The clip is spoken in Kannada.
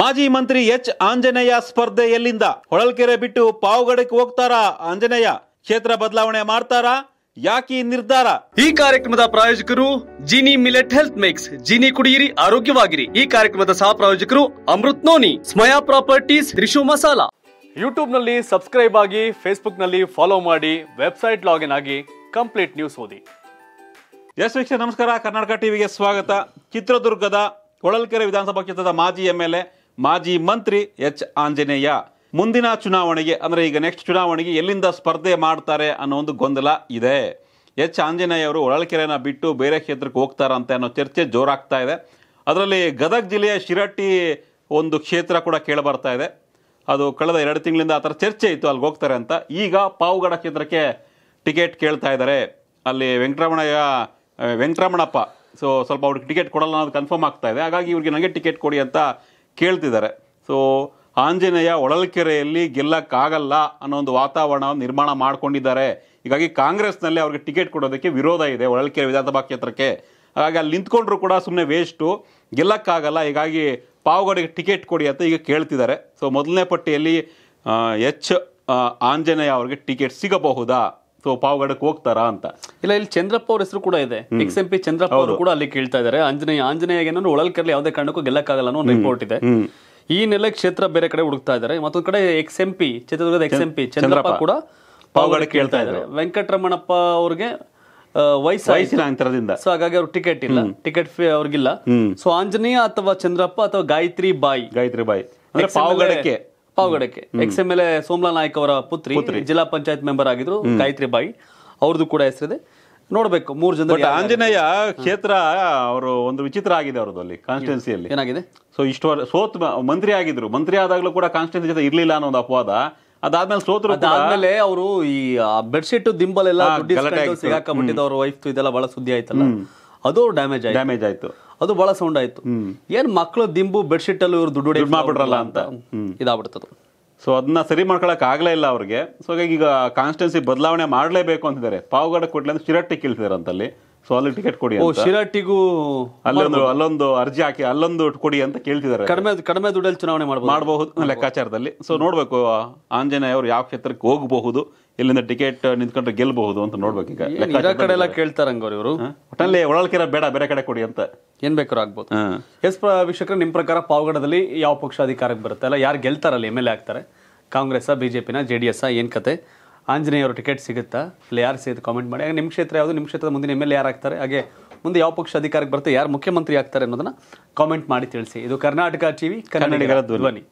ಮಾಜಿ ಮಂತ್ರಿ ಎಚ್ ಆಂಜನೇಯ ಸ್ಪರ್ಧೆ ಎಲ್ಲಿಂದ ಹೊಳಲ್ಕೆರೆ ಬಿಟ್ಟು ಪಾವುಗಡಕ್ಕೆ ಹೋಗ್ತಾರಾ ಆಂಜನೇಯ ಕ್ಷೇತ್ರ ಬದಲಾವಣೆ ಮಾಡ್ತಾರಾ ಯಾಕೆ ನಿರ್ಧಾರ ಈ ಕಾರ್ಯಕ್ರಮದ ಪ್ರಾಯೋಜಕರು Jini millet health mix Jini ಕುಡಿಯಿರಿ ಆರೋಗ್ಯವಾಗಿರಿ ಈ ಕಾರ್ಯಕ್ರಮದ ಸಹ ಪ್ರಾಯೋಜಕರು Amrit noni Smaya properties Rishu masala YouTube ನಲ್ಲಿ ಸಬ್ಸ್ಕ್ರೈಬ್ ಆಗಿ ಫೇಸ್ಬುಕ್ ನಲ್ಲಿ ಫಾಲೋ ಮಾಡಿ ವೆಬ್ಸೈಟ್ ಲಾಗಿನ್ ಆಗಿ ಕಂಪ್ಲೀಟ್ ನ್ಯೂಸ್ ಓದಿ ಎಸ್ ವೀಕ್ಷ ನಮಸ್ಕಾರ ಕರ್ನಾಟಕ ಟಿವಿಗೆ ಸ್ವಾಗತ ಚಿತ್ರದುರ್ಗದ ಹೊಳಲ್ಕೆರೆ ವಿಧಾನಸಭಾ ಕ್ಷೇತ್ರದ ಮಾಜಿ ಎ ಮಾಜಿ ಮಂತ್ರಿ ಎಚ್ ಆಂಜನೇಯ ಮುಂದಿನ ಚುನಾವಣೆಗೆ ಅಂದರೆ ಈಗ ನೆಕ್ಸ್ಟ್ ಚುನಾವಣೆಗೆ ಎಲ್ಲಿಂದ ಸ್ಪರ್ಧೆ ಮಾಡ್ತಾರೆ ಅನ್ನೋ ಒಂದು ಗೊಂದಲ ಇದೆ ಎಚ್ ಆಂಜನೇಯ ಅವರು ಹೊಳಲ್ಕೆರೆನ ಬಿಟ್ಟು ಬೇರೆ ಕ್ಷೇತ್ರಕ್ಕೆ ಹೋಗ್ತಾರಂತೆ ಅನ್ನೋ ಚರ್ಚೆ ಜೋರಾಗ್ತಾ ಇದೆ ಅದರಲ್ಲಿ ಗದಗ ಜಿಲ್ಲೆಯ ಶಿರಟ್ಟಿ ಒಂದು ಕ್ಷೇತ್ರ ಕೂಡ ಕೇಳಬರ್ತಾ ಇದೆ ಅದು ಕಳೆದ ಎರಡು ತಿಂಗಳಿಂದ ಆ ಥರ ಚರ್ಚೆ ಇತ್ತು ಅಲ್ಲಿಗೆ ಹೋಗ್ತಾರೆ ಅಂತ ಈಗ ಪಾವುಗಡ ಕ್ಷೇತ್ರಕ್ಕೆ ಟಿಕೆಟ್ ಕೇಳ್ತಾ ಇದ್ದಾರೆ ಅಲ್ಲಿ ವೆಂಕಟರಮಣಯ್ಯ ವೆಂಕಟರಮಣಪ್ಪ ಸೊ ಸ್ವಲ್ಪ ಅವ್ರಿಗೆ ಟಿಕೆಟ್ ಕೊಡಲ್ಲ ಅನ್ನೋದು ಕನ್ಫರ್ಮ್ ಆಗ್ತಾ ಇದೆ ಹಾಗಾಗಿ ಇವ್ರಿಗೆ ನನಗೆ ಟಿಕೆಟ್ ಕೊಡಿ ಅಂತ ಕೇಳ್ತಿದ್ದಾರೆ ಸೊ ಆಂಜನೇಯ ಒಳಲ್ಕೆರೆಯಲ್ಲಿ ಗೆಲ್ಲಕ್ಕಾಗಲ್ಲ ಅನ್ನೋ ಒಂದು ವಾತಾವರಣ ನಿರ್ಮಾಣ ಮಾಡಿಕೊಂಡಿದ್ದಾರೆ ಹೀಗಾಗಿ ಕಾಂಗ್ರೆಸ್ನಲ್ಲಿ ಅವ್ರಿಗೆ ಟಿಕೆಟ್ ಕೊಡೋದಕ್ಕೆ ವಿರೋಧ ಇದೆ ಒಳಲ್ಕೆರೆ ವಿಧಾನಸಭಾ ಕ್ಷೇತ್ರಕ್ಕೆ ಹಾಗಾಗಿ ಅಲ್ಲಿ ನಿಂತ್ಕೊಂಡ್ರು ಕೂಡ ಸುಮ್ಮನೆ ವೇಸ್ಟು ಗೆಲ್ಲಕ್ಕಾಗಲ್ಲ ಹೀಗಾಗಿ ಪಾವಗಡೆಗೆ ಟಿಕೆಟ್ ಕೊಡಿ ಅಂತ ಈಗ ಕೇಳ್ತಿದ್ದಾರೆ ಸೊ ಮೊದಲನೇ ಪಟ್ಟಿಯಲ್ಲಿ ಎಚ್ ಆಂಜನೇಯ ಅವ್ರಿಗೆ ಟಿಕೆಟ್ ಸಿಗಬಹುದಾ ಸೊ ಪಾವಗಡಕ್ಕೆ ಹೋಗ್ತಾರಾ ಅಂತ ಇಲ್ಲ ಇಲ್ಲಿ ಚಂದ್ರಪ್ಪ ಅವ್ರ ಹೆಸರು ಕೂಡ ಇದೆ ಎಕ್ಸ್ ಎಂ ಪಿ ಚಂದ್ರಪ್ಪ ಅವರು ಕೂಡ ಅಲ್ಲಿ ಕೇಳ್ತಾ ಇದ್ದಾರೆ ಆಂಜನೇಯ ಆಂಜನೇಯ ಏನೋ ಒಳಲ್ಕರ್ಲಿ ಯಾವುದೇ ಕಾರಣಕ್ಕೂ ಗೆಲ್ಲಕ್ಕಾಗಲ್ಲ ಅನ್ನೋ ರಿಪೋರ್ಟ್ ಇದೆ ಈ ನೆಲೆ ಕ್ಷೇತ್ರ ಬೇರೆ ಕಡೆ ಹುಡುಕ್ತಾ ಇದ್ದಾರೆ ಮತ್ತೊಂದು ಕಡೆ ಎಕ್ಸ್ ಎಂ ಪಿ ಚಿತ್ರದುರ್ಗದ ಎಕ್ಸ್ ಎಂ ಪಿ ಚಂದ್ರಪ್ಪ ಕೂಡ ಪಾವಗಡಕ್ಕೆ ಕೇಳ್ತಾ ಇದಾರೆ ವೆಂಕಟರಮಣಪ್ಪ ಅವ್ರಿಗೆ ವಯಸ್ಸಿನಿಂದ ಸೊ ಹಾಗಾಗಿ ಅವ್ರ ಟಿಕೆಟ್ ಇಲ್ಲ ಟಿಕೆಟ್ ಅವ್ರಿಗಿಲ್ಲ ಸೊ ಆಂಜನೇಯ ಅಥವಾ ಚಂದ್ರಪ್ಪ ಅಥವಾ ಗಾಯತ್ರಿ ಬಾಯಿ ಗಾಯತ್ರಿ ಬಾಯಿ ಅಂದ್ರೆ ಪಾವಗಡಕ್ಕೆ ಪಾವಗಡಕ್ಕೆ ex M L A Somala Naik ಅವರ ಪುತ್ರಿ ಜಿಲ್ಲಾ ಪಂಚಾಯತ್ ಮೆಂಬರ್ ಆಗಿದ್ರು ಗಾಯತ್ರಿ ಬಾಯಿ ಅವ್ರದ್ದು ಕೂಡ ಹೆಸರಿದೆ ನೋಡ್ಬೇಕು ಮೂರು ಜನ ಆಂಜನೇಯ ಕ್ಷೇತ್ರ ಅವರು ಒಂದು ವಿಚಿತ್ರ ಆಗಿದೆ ಅವ್ರದ್ದು ಅಲ್ಲಿ ಕಾನ್ಸ್ಟಿಟ್ಯೂನ್ಸಿಯಲ್ಲಿ ಏನಾಗಿದೆ ಸೊ ಇಷ್ಟು ಸೋತ್ ಮಂತ್ರಿ ಆಗಿದ್ರು ಮಂತ್ರಿ ಆದಾಗಲೂ ಕೂಡ ಕಾನ್ಸ್ಟಿಟ್ಯೂನ್ಸಿ ಜೊತೆ ಇರ್ಲಿಲ್ಲ ಅನ್ನೋ ಒಂದು ಅಪವಾದ ಅದಾದ್ಮೇಲೆ ಸೋತರು ಅದಾದ್ಮೇಲೆ ಅವರು ಈ ಬೆಡ್ಶೀಟ್ ದಿಂಬಲ್ ಎಲ್ಲ ಅವ್ರ ವೈಫ್ ಇದೆಲ್ಲ ಬಹಳ ಸುದ್ದಿ ಆಯ್ತಲ್ಲ ಅದು ಡ್ಯಾಮೇಜ್ ಡ್ಯಾಮೇಜ್ ಆಯ್ತು ಅದು ಬಹಳ ಸೌಂಡ್ ಆಯ್ತು ಏನು ಮಕ್ಕಳು ದಿಂಬು ಅಲ್ಲಿ ಇವರು ದುಡ್ಡು ದುಡ್ಡು ಮಾಡ್ಬಿಟ್ರಲ್ಲ ಅಂತ ಇದಾಗ್ಬಿಡ್ತದ ಸೊ ಅದನ್ನ ಸರಿ ಮಾಡ್ಕೊಳಕ್ ಆಗ್ಲೇ ಇಲ್ಲ ಅವ್ರಿಗೆ ಸೊ ಹಾಗಾಗಿ ಈಗ ಕಾನ್ಸ್ಟೆನ್ಸಿ ಬದಲಾವಣೆ ಮಾಡಲೇಬೇಕು ಅಂತಿದ್ದಾರೆ ಪಾವುಗಡ ಕೊಟ್ಲೆ ಅಂದ್ರೆ ಚಿರಟ್ಟಿ ಕೀಳ್ತಿದಾರೆ ಅಂತಲ್ಲಿ ಸೊ ಅಲ್ಲಿ ಟಿಕೆಟ್ ಕೊಡಿ ಓ ಶಿರಾಟಿಗೂ ಅಲ್ಲೊಂದು ಅಲ್ಲೊಂದು ಅರ್ಜಿ ಹಾಕಿ ಅಲ್ಲೊಂದು ಕೊಡಿ ಅಂತ ಕೇಳ್ತಿದ್ದಾರೆ ಕಡಿಮೆ ಕಡಿಮೆ ದುಡ್ಡಲ್ಲಿ ಚುನಾವಣೆ ಮಾಡಬಹುದು ಮಾಡಬಹುದು ಲೆಕ್ಕಾಚಾರದಲ್ಲಿ ಸೊ ನೋಡ್ಬೇಕು ಆಂಜನೇಯ ಅವರು ಯಾವ ಕ್ಷೇತ್ರಕ್ಕೆ ಹೋಗಬಹುದು ಇಲ್ಲಿಂದ ಟಿಕೆಟ್ ನಿಂತ್ಕೊಂಡ್ರೆ ಗೆಲ್ಲಬಹುದು ಅಂತ ನೋಡ್ಬೇಕು ಈಗ ಕಡೆ ಎಲ್ಲ ಕೇಳ್ತಾರಂಗ ಇವರು ಒಟ್ಟಲ್ಲಿ ಬೇಡ ಬೇರೆ ಕಡೆ ಕೊಡಿ ಅಂತ ಏನ್ ಬೇಕಾದ್ರೂ ಆಗ್ಬೋದು ಎಸ್ ವೀಕ್ಷಕರು ನಿಮ್ಮ ಪ್ರಕಾರ ಪಾವಗಡದಲ್ಲಿ ಯಾವ ಪಕ್ಷ ಅಧಿಕಾರಕ್ಕೆ ಬರುತ್ತೆ ಅಲ್ಲ ಯಾರು ಗೆಲ್ತಾರಲ್ಲ ಎಮ್ ಎಲ್ ಎ ಆಗ್ತಾರೆ ಕಾಂಗ್ರೆಸ್ ಬಿಜೆಪಿನ ಜೆ ಡಿ ಎಸ್ ಏನು ಕತೆ ಆಂಜನೇಯವರು ಟಿಕೆಟ್ ಸಿಗುತ್ತಾ ಅಲ್ಲಿ ಯಾರು ಸಿಗುತ್ತೆ ಕಾಮೆಂಟ್ ಮಾಡಿ ಹಾಗೆ ನಿಮ್ಮ ಕ್ಷೇತ್ರ ಯಾವುದು ನಿಮ್ಮ ಕ್ಷೇತ್ರದ ಮುಂದಿನ ಎಮ್ ಎಲ್ ಎ ಹಾಗೆ ಮುಂದೆ ಯಾವ ಪಕ್ಷ ಅಧಿಕಾರಕ್ಕೆ ಬರುತ್ತೆ ಯಾರು ಮುಖ್ಯಮಂತ್ರಿ ಆಗ್ತಾರೆ ಅನ್ನೋದನ್ನ ಕಾಮೆಂಟ್ ಮಾಡಿ ತಿಳಿಸಿ ಇದು ಕರ್ನಾಟಕ ಟಿವಿ ಕನ್ನಡಿಗರ ಧ್ವನಿ